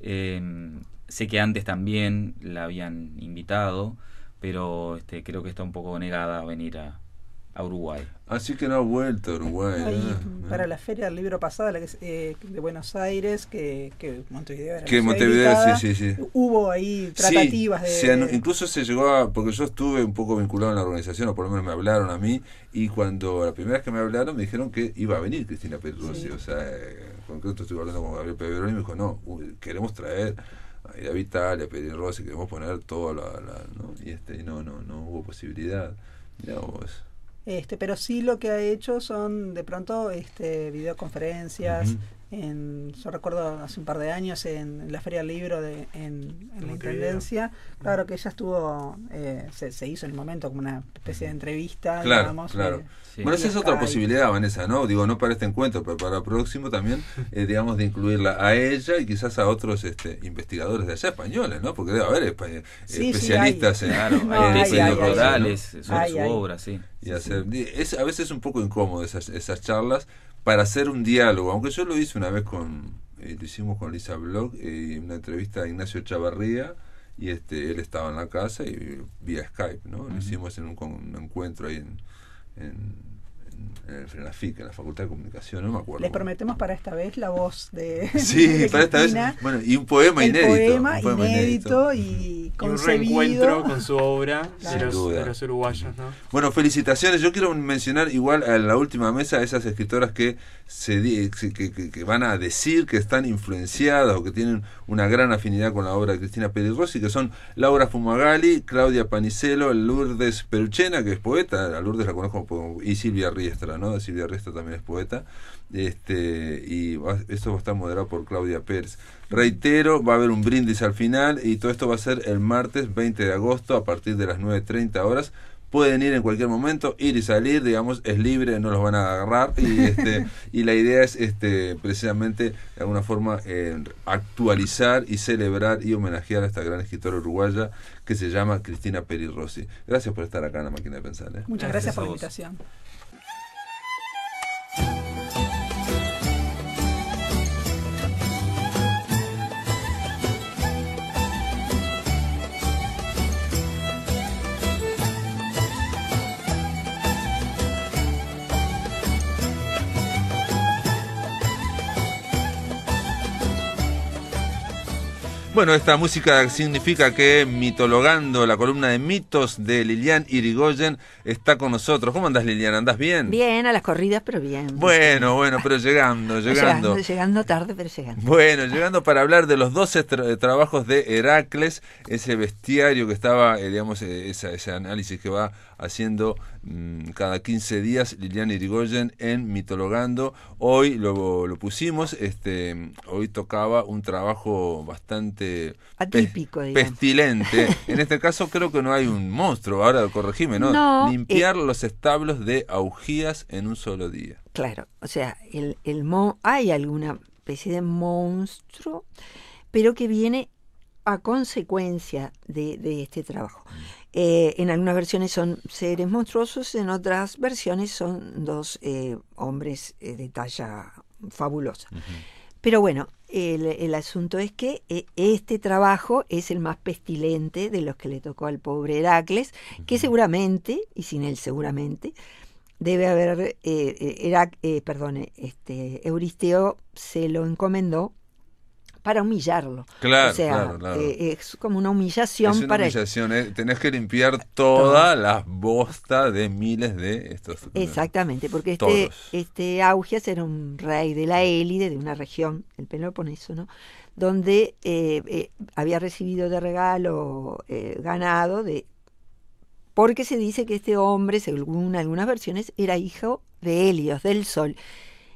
D: em, sé que antes también la habían invitado pero este, creo que está un poco negada a venir a, a Uruguay.
A: Así que no ha vuelto a Uruguay.
D: Para ah.
E: la feria del libro pasada, eh, de Buenos Aires, que, Montevideo era que Montevideo, sí, sí, sí. Hubo ahí tratativas de,
A: Incluso se llegó a. Porque yo estuve un poco vinculado en la organización, o por lo menos me hablaron a mí, y cuando la primera vez que me hablaron me dijeron que iba a venir Cristina Pedro Rossi O sea, eh, en concreto estuve hablando con Gabriel Rossi y me dijo: No, queremos traer a Ida Vital, a Pedro Rossi, queremos poner toda la. la ¿no? Y, este, no, no, no hubo posibilidad. vos.
E: Este, pero sí lo que ha hecho son de pronto este, videoconferencias, yo recuerdo hace un par de años en, la Feria del Libro de, en, la Intendencia, claro que ella estuvo, eh, se, se, hizo en el momento como una especie de entrevista. Claro, digamos, claro.
A: Eh, bueno, esa es otra posibilidad, Vanessa, ¿no? Digo, no para este encuentro, pero para el próximo también, eh, digamos, de incluirla a ella y quizás a otros este, investigadores de allá españoles, ¿no? Porque debe haber especialistas en, claro, su obra, sí. Y hacer, es a veces un poco incómodo esas, esas charlas, para hacer un diálogo, aunque yo lo hice una vez con, eh, lo hicimos con Lisa Block eh, una entrevista a Ignacio Chavarría, y este, él estaba en la casa y vía Skype, ¿no? Lo hicimos en un, encuentro ahí en en el FRENAFIC, en la Facultad de Comunicación, no me acuerdo. Les
E: prometemos para esta vez la voz de. Sí, para esta vez. Bueno, y un poema inédito. un poema inédito,
A: y, un
E: reencuentro con
C: su obra de, los, uruguayos.
A: Bueno, felicitaciones. Yo quiero mencionar igual a la última mesa a esas escritoras que, se, que, van a decir que están influenciadas o que tienen una gran afinidad con la obra de Cristina Rossi que son Laura Fumagalli, Claudia Panicelo, Lourdes Peruchena, que es poeta, a Lourdes la conozco, y Silvia Ríos de ¿no? Silvia resta también es poeta. Este, y esto va a estar moderado por Claudia Pérez. Reitero, va a haber un brindis al final y todo esto va a ser el martes 20 de agosto a partir de las 9.30 horas pueden ir en cualquier momento, ir y salir, digamos, es libre, no los van a agarrar y, este, y la idea es este, precisamente de alguna forma eh, actualizar y celebrar y homenajear a esta gran escritora uruguaya que se llama Cristina Peri Rossi. Gracias por estar acá en la máquina de pensar. ¿eh? Muchas gracias por la invitación. Thank you. Bueno, esta música significa que mitologando la columna de mitos de Lilian Irigoyen está con nosotros. ¿Cómo andas Lilian? ¿Andas bien?
F: Bien, a las corridas, pero bien.
A: Bueno, bueno, pero llegando, llegando.
F: Llegando, tarde, pero llegando.
A: Bueno, llegando para hablar de los 12 trabajos de Heracles, ese bestiario que estaba, eh, digamos, eh, esa, ese análisis que va haciendo mm, cada 15 días Liliana Irigoyen en Mitologando. Hoy lo, lo, pusimos, este, hoy tocaba un trabajo bastante
F: atípico,
A: pestilente. en este caso creo que no hay un monstruo, ahora corregime, ¿no? no eh, Limpiar los establos de augías en un solo día.
F: Claro, o sea, el, el hay alguna especie de monstruo, pero que viene a consecuencia de, este trabajo. Mm. Eh, en algunas versiones son seres monstruosos, en otras versiones son dos eh, hombres eh, de talla fabulosa. Pero bueno, el, asunto es que este trabajo es el más pestilente de los que le tocó al pobre Heracles, que seguramente, y sin él seguramente, debe haber, perdone, este, Euristeo se lo encomendó para humillarlo. Claro, o sea, eh, es como una humillación es una
A: humillación, eh. tenés que limpiar toda la bosta de miles de estos. Exactamente,
F: porque este, este Augias era un rey de la Élide, de una región, el Peloponeso, ¿no? donde eh, había recibido de regalo ganado de porque se dice que este hombre, según algunas versiones, era hijo de Helios, del Sol.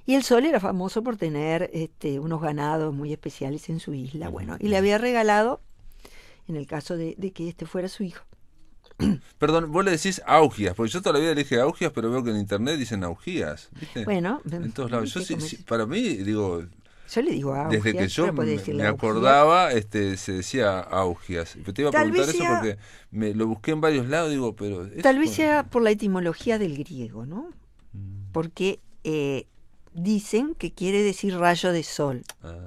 F: Y el sol era famoso por tener este, unos ganados muy especiales en su isla. Bueno, y le había regalado, en el caso de, que este fuera su hijo.
A: Perdón, vos le decís augias, porque yo todavía le dije augias, pero veo que en internet dicen augias. Bueno, mm, para mí, digo,
F: yo le digo augias. Desde que yo me
A: acordaba, este, se decía augias. Te iba a preguntar eso porque me, lo busqué en varios lados, digo, pero... Tal vez sea
F: por la etimología del griego, ¿no? Mm. Porque eh, dicen que quiere decir rayo de sol. Ah.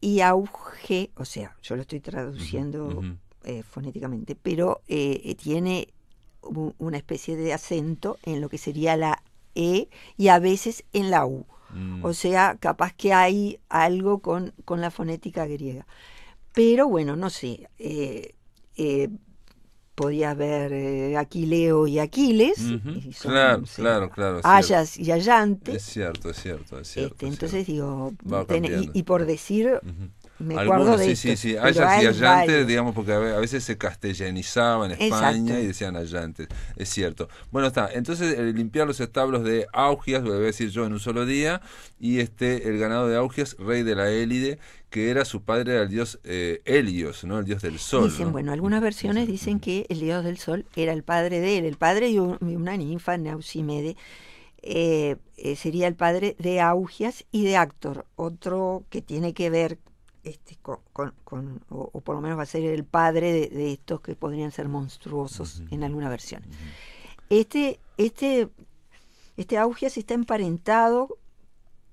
F: Y auge, o sea, yo lo estoy traduciendo eh, fonéticamente, pero eh, eh, tiene una especie de acento en lo que sería la E y a veces en la U. Mm. O sea, capaz que hay algo con, la fonética griega. Pero bueno, no sé podía haber eh, Aquileo y Aquiles. claro,
A: claro, claro, Hayas
F: y Allante. Es
A: cierto, es cierto, es este,
F: cierto. entonces digo, y, por decir, me acuerdo de sí, sí, sí, y Allante,
A: digamos, porque a veces se castellanizaba en España y decían Allante, es cierto. Bueno, está, entonces el eh, limpiar los establos de Augias, lo voy a decir yo en un solo día, y este el ganado de Augias, rey de la Élide, que era su padre al el dios eh, Helios, ¿no? El dios del sol. Dicen, bueno, algunas versiones
F: dicen que el dios del sol era el padre de él, el padre y, una ninfa, Nausimede. Eh, eh, sería el padre de Augias y de Actor, otro que tiene que ver este, con, con, o, por lo menos va a ser el padre de, estos que podrían ser monstruosos en alguna versión. Este, este, este Augias está emparentado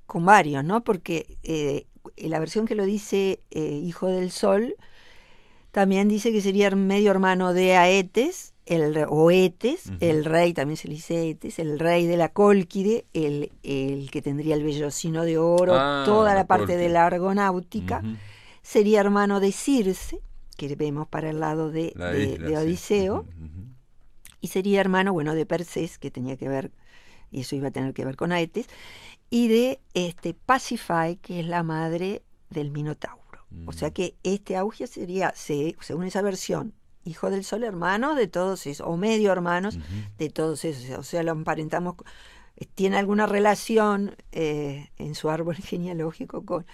F: con varios, ¿no? Porque eh, la versión que lo dice eh, Hijo del Sol, también dice que sería medio hermano de Aetes, el, o Etes, el rey, también se le dice Etes, el rey de la Colquide el, el que tendría el vellocino de oro, ah, toda la, parte de la argonáutica, sería hermano de Circe, que vemos para el lado de, Odiseo, y sería hermano, bueno, de Persés, que tenía que ver, y eso iba a tener que ver con Aetes, y de este Pacify, que es la madre del Minotauro. O sea mm. que este auge sería, según esa versión, hijo del sol, hermano de todos esos, o medio hermanos de todos esos. O sea, lo emparentamos, eh, tiene alguna relación eh, en su árbol genealógico con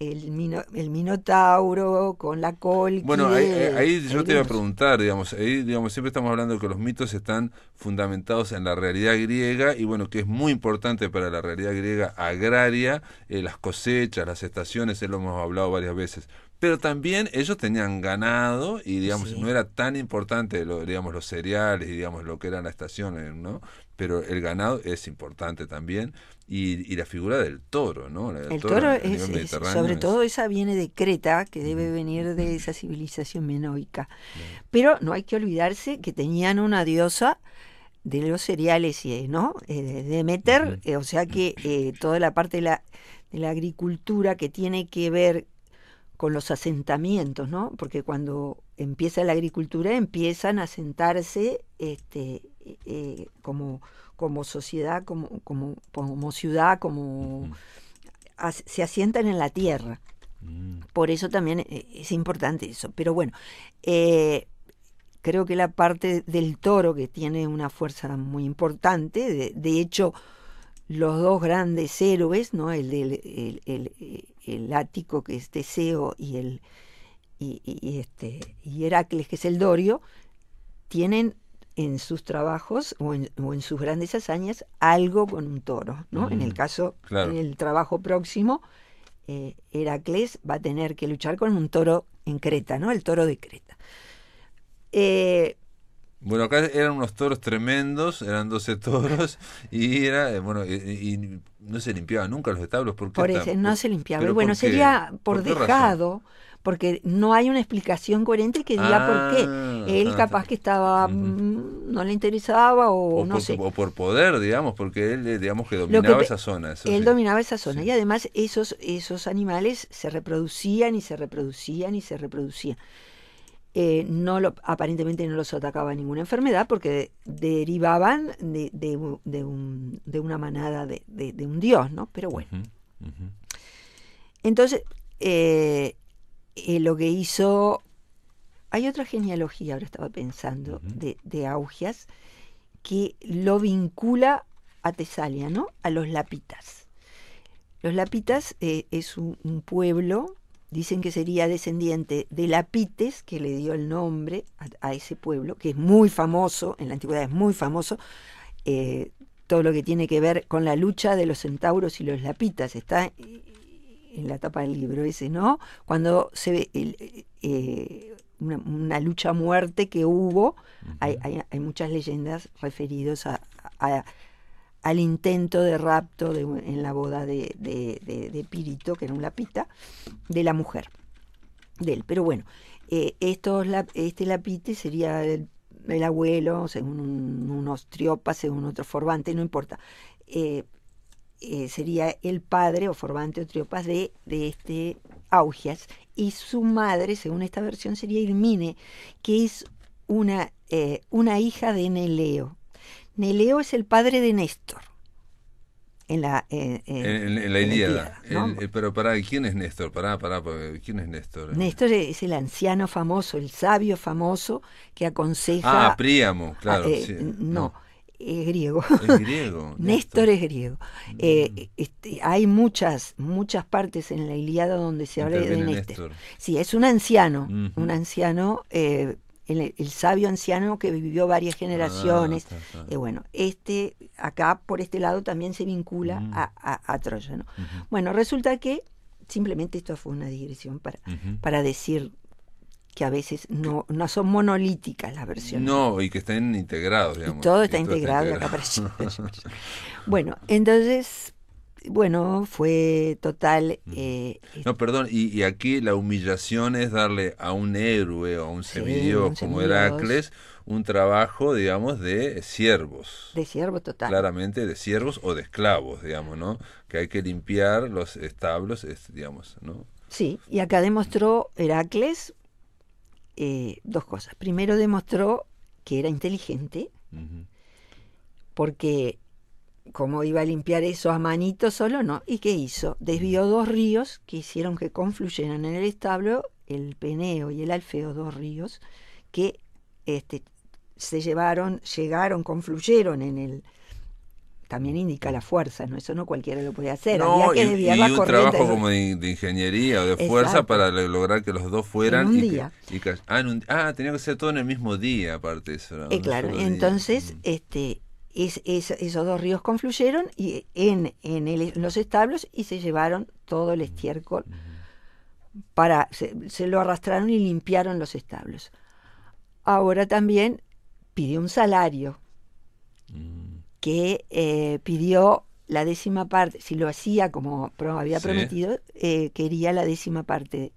F: el, mino, el minotauro, con la col. Bueno, ahí, yo te iba a
A: preguntar, digamos, ahí digamos, siempre estamos hablando que los mitos están fundamentados en la realidad griega y bueno, que es muy importante para la realidad griega agraria, eh, las cosechas, las estaciones, eso lo hemos hablado varias veces. Pero también ellos tenían ganado y digamos no era tan importante lo, digamos los cereales y digamos lo que eran las estaciones eh, ¿no? Pero el ganado es importante también y, la figura del toro, ¿no? el toro, es, sobre todo
F: esa viene de Creta, que debe venir de esa civilización menoica. Pero no hay que olvidarse que tenían una diosa de los cereales y eh, no eh, de Demeter, eh, o sea que toda la parte de la, de la agricultura que tiene que ver con los asentamientos, ¿no? Porque cuando empieza la agricultura empiezan a asentarse este, como como sociedad, como, como, como ciudad, como se asientan en la tierra. Mm. Por eso también eh, es importante eso. Pero bueno, eh, creo que la parte del toro, que tiene una fuerza muy importante, de, hecho, los dos grandes héroes, ¿no? el, el, ático, que es Teseo, y, el, y, este, y Heracles, que es el Dorio, tienen en sus trabajos o en, sus grandes hazañas algo con un toro, ¿no? En el caso, el trabajo próximo, eh, Heracles va a tener que luchar con un toro en Creta, ¿no? El toro de Creta.
A: Eh, bueno, acá eran unos toros tremendos, eran 12 toros, y era, eh, bueno, y, no se limpiaban nunca los establos. ¿Por Por eso,
F: no se limpiaba. Bueno, sería por, dejado, porque no hay una explicación coherente que diga por qué. Ah, él ah, capaz que estaba, mm, no le interesaba o, no sé.
A: O por poder, digamos, porque él, eh, digamos, que dominaba esa zona. él dominaba
F: esa zona y además esos, esos animales se reproducían y se reproducían y se reproducían. Eh, no aparentemente no los atacaba ninguna enfermedad porque derivaban de, de, de, una manada de, un dios, ¿no? Pero bueno. Entonces, eh, eh, lo que hizo... Hay otra genealogía, ahora estaba pensando, de, Augias, que lo vincula a Tesalia, ¿no? A los lapitas. Los lapitas eh, es un, pueblo, dicen que sería descendiente de Lapites, que le dio el nombre a, ese pueblo, que es muy famoso, en la antigüedad es muy famoso, eh, todo lo que tiene que ver con la lucha de los centauros y los lapitas. Está en la etapa del libro ese, ¿no? Cuando se ve eh, eh, una, lucha muerte que hubo, hay, hay, muchas leyendas referidas a, al intento de rapto en la boda de, de, Pirito, que era un lapita, de la mujer de él. Pero bueno, eh, este lapite sería el, abuelo, según unos triopas, según otro forbante, no importa. Eh, sería el padre o formante o triopas de, este Augias, y su madre, según esta versión, sería Irmine, que es una, eh, una hija de Neleo. Neleo es el padre de Néstor. En la, eh, en, la Ilíada.
A: pero pará, ¿quién es Néstor? para para ¿quién es Néstor? Néstor
F: es el anciano famoso, el sabio famoso que aconseja. Ah, Príamo,
A: claro. no
F: es griego. Néstor es griego. Mm. Eh, este, hay muchas, muchas partes en la Iliada donde se habla de Néstor. Sí, es un anciano, un anciano, eh, el, sabio anciano que vivió varias generaciones. Ah, eh, bueno, este, acá por este lado también se vincula a, a, Troya. Bueno, resulta que simplemente esto fue una digresión para, para decir que a veces no, son monolíticas
A: las versiones. No, y que estén integrados, digamos. todo está, integrado, acá
F: bueno, entonces, bueno, fue total. Eh,
A: no, perdón, y, aquí la humillación es darle a un héroe o a un semidios como Heracles un trabajo, digamos, de siervos.
F: De siervos, total.
A: Claramente de siervos o de esclavos, digamos, ¿no? Que hay que limpiar los establos, digamos, ¿no?
F: Sí, y acá demostró Heracles eh, dos cosas. Primero demostró que era inteligente, porque como iba a limpiar eso a manito solo, no. ¿Y qué hizo? Desvió dos ríos que hicieron que confluyeran en el establo, el Peneo y el Alfeo, dos ríos, que este, se llevaron, llegaron, confluyeron en el, también indica la fuerza, ¿no? Eso no cualquiera lo puede hacer. Había que y, y un trabajo como
A: de, ingeniería o de fuerza para lograr que los dos fueran. un día. Ah, ah, tenía que ser todo en el mismo día, aparte eso. Eh, claro, entonces,
F: mm. este, esos dos ríos confluyeron y en, los establos y se llevaron todo el estiércol para se, se, lo arrastraron y limpiaron los establos. Ahora también pidió un salario que eh, pidió la décima parte, si lo hacía como había prometido, eh, quería la décima parte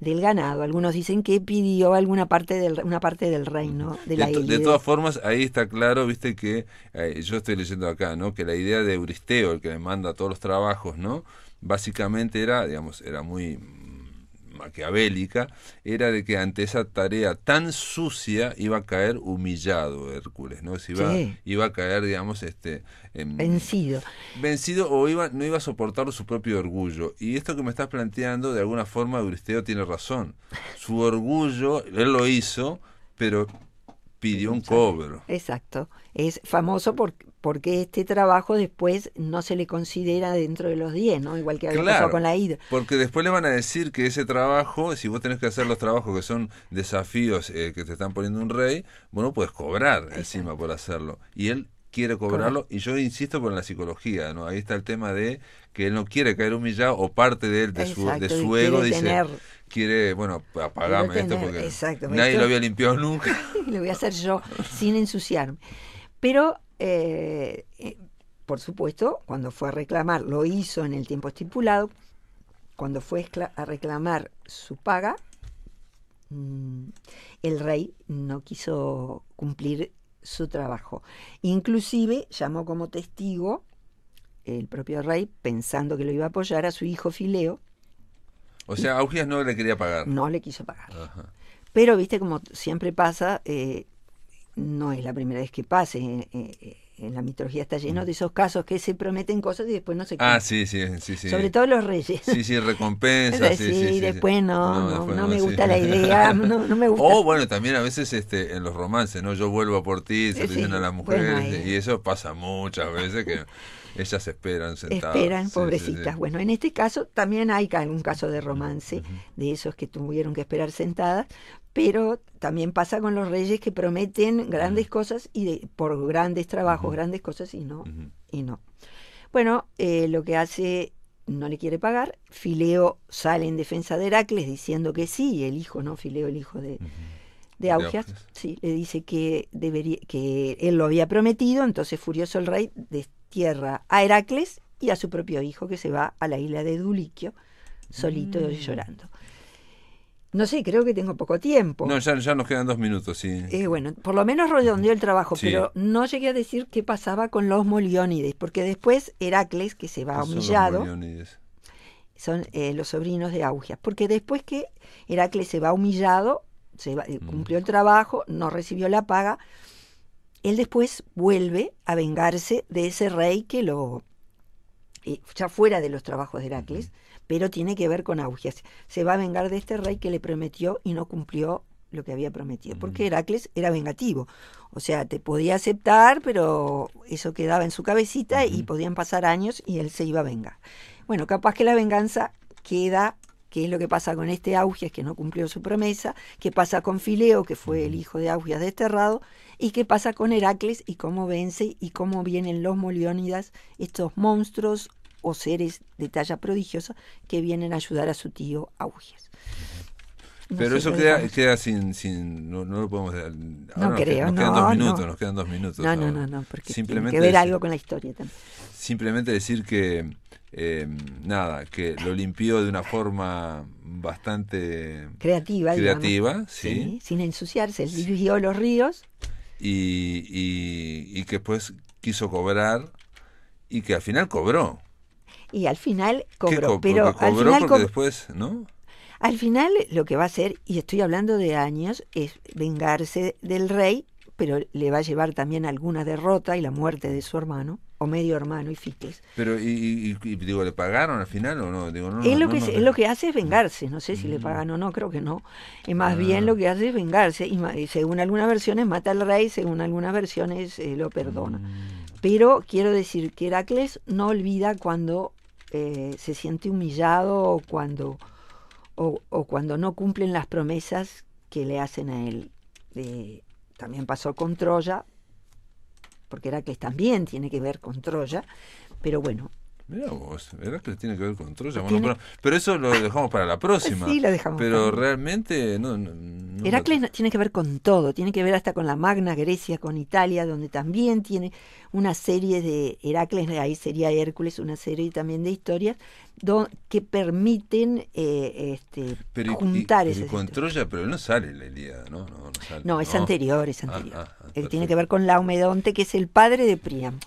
F: del ganado. Algunos dicen que pidió alguna parte del, una parte del reino. De, la de todas
A: formas, ahí está claro, viste que eh, yo estoy leyendo acá, ¿no? Que la idea de Euristeo, el que le manda todos los trabajos, ¿no? Básicamente era, digamos, era muy maquiavélica era de que ante esa tarea tan sucia iba a caer humillado Hércules, ¿no? iba, iba a caer, digamos, este em, vencido. Vencido o iba, no iba a soportar su propio orgullo. Y esto que me estás planteando, de alguna forma, Euristeo tiene razón. Su orgullo, él lo hizo, pero pidió un cobro.
F: Exacto. Es famoso porque este trabajo después no se le considera dentro de los 10, ¿no? Igual que había con la IDA.
A: Porque después le van a decir que ese trabajo, si vos tenés que hacer los trabajos que son desafíos eh, que te están poniendo un rey, bueno, puedes cobrar encima por hacerlo. Y él quiere cobrarlo. Y yo insisto con la psicología, ¿no? Ahí está el tema de que él no quiere caer humillado o parte de él, de su, ego, dice, quiere, bueno, apagame esto porque nadie lo había limpiado nunca.
F: lo voy a hacer yo sin ensuciarme. Pero, eh, eh, por supuesto, cuando fue a reclamar, lo hizo en el tiempo estipulado, cuando fue a reclamar su paga, mm, el rey no quiso cumplir su trabajo. Inclusive llamó como testigo el propio rey, pensando que lo iba a apoyar, a su hijo Fileo.
A: O sea, Augias no le quería pagar. No
F: le quiso pagar. Pero, viste, como siempre pasa, eh, no es la primera vez que pase. Eh, eh, la mitología está lleno mm. de esos casos que se prometen cosas y después no se ah, cumplen. Ah,
A: sí, sí, sí, sí. Sobre todo
F: los reyes. Sí,
A: sí, recompensa sí, sí, después no, no, me gusta la idea, no, me gusta. O bueno, también a veces este, en los romances, ¿no? Yo vuelvo por ti, se eh, dicen a la mujer y eso pasa muchas veces que... Ellas esperan sentadas. Esperan, pobrecitas. bueno,
F: en este caso también hay un caso de romance, de esos que tuvieron que esperar sentadas, pero también pasa con los reyes que prometen grandes cosas y por grandes trabajos, grandes cosas y no, y no. Bueno, eh, lo que hace no le quiere pagar. Fileo sale en defensa de Heracles diciendo que sí, el hijo, ¿no? Fileo, el hijo de, Augias, sí, le dice que, debería, que él lo había prometido, entonces furioso el rey tierra a Heracles y a su propio hijo que se va a la isla de Duliquio, solito y mm. llorando. No sé, creo que tengo poco tiempo. No,
A: ya, nos quedan dos minutos, sí.
F: Eh, bueno, por lo menos redondeó el trabajo, pero no llegué a decir qué pasaba con los moliónides, porque después Heracles, que se va humillado, son los, eh, los sobrinos de Augias, porque después que Heracles se va humillado, se va, eh, mm. cumplió el trabajo, no recibió la paga, él después vuelve a vengarse de ese rey que lo, eh, ya fuera de los trabajos de Heracles, pero tiene que ver con Augias. Se va a vengar de este rey que le prometió y no cumplió lo que había prometido, porque Heracles era vengativo, o sea, te podía aceptar, pero eso quedaba en su cabecita y podían pasar años y él se iba a vengar. Bueno, capaz que la venganza queda qué es lo que pasa con este Augias que no cumplió su promesa, qué pasa con Fileo, que fue el hijo de Augias desterrado, y qué pasa con Heracles y cómo vence y cómo vienen los Moliónidas, estos monstruos o seres de talla prodigiosa que vienen a ayudar a su tío Augias. Pero eso queda,
A: queda sin, sin no, no, lo podemos ah, no creo, nos, quedan dos minutos, nos quedan dos minutos. No, no, no, porque tiene que ver algo
F: con la historia también.
A: Simplemente decir que, em, nada, que lo limpió de una forma bastante... Creativa, sí.
F: Sin ensuciarse, dirigió los ríos
A: y, y, que después pues quiso cobrar y que al final cobró.
F: Y al final cobró, pero al final después, ¿no? Al final lo que va a hacer, y estoy hablando de años, es vengarse del rey, pero le va a llevar también alguna derrota y la muerte de su hermano o medio hermano, y
A: fites. Pero, y, digo, ¿le pagaron al final o no? es, lo
F: que, hace es vengarse, no sé si le mm. pagan o no, creo que no. es más ah. bien lo que hace es vengarse, y, según algunas versiones mata al rey, según algunas versiones eh, lo perdona. Mm. Pero quiero decir que Heracles no olvida cuando eh, se siente humillado o cuando, o, cuando no cumplen las promesas que le hacen a él. Eh, también pasó con Troya, porque Heracles también tiene que ver con Troya, pero bueno.
A: vos, Heracles tiene que ver con Troya. pero, eso lo dejamos para la próxima. sí, dejamos. Pero realmente no, Heracles
F: tiene que ver con todo, tiene que ver hasta con la Magna Grecia, con Italia, donde también tiene una serie de Heracles, ahí sería Hércules, una serie también de historias que permiten eh,
A: este, pero juntar pero no sale la Ilíada, ¿no? No, no, sale, no es anterior, es anterior. Ah, ah,
F: ah, tiene que ver con Laomedonte, que es el padre de Priam.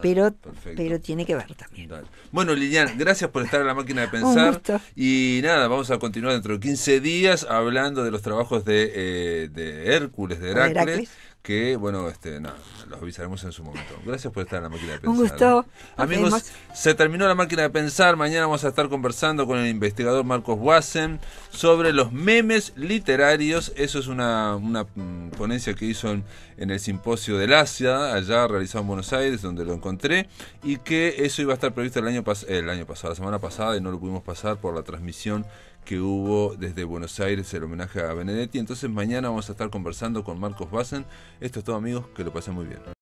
A: pero, pero tiene que ver también. Bueno, Lilian, gracias por estar en la máquina de pensar. Y nada, vamos a continuar dentro de 15 días hablando de los trabajos de, eh, de Hércules, de Heracles que, bueno, este, los avisaremos en su momento. Gracias por estar en la máquina de pensar. Un gusto. ¿eh? Amigos, se terminó la máquina de pensar. Mañana vamos a estar conversando con el investigador Marcos Wassen sobre los memes literarios. Eso es una, mm, ponencia que hizo en, el simposio del Asia, allá realizado en Buenos Aires, donde lo encontré, y que eso iba a estar previsto el año, el año pasado, la semana pasada, y no lo pudimos pasar por la transmisión que hubo desde Buenos Aires el homenaje a Benedetti. Entonces mañana vamos a estar conversando con Marcos Bassen. Esto es todo amigos, que lo pasen muy bien.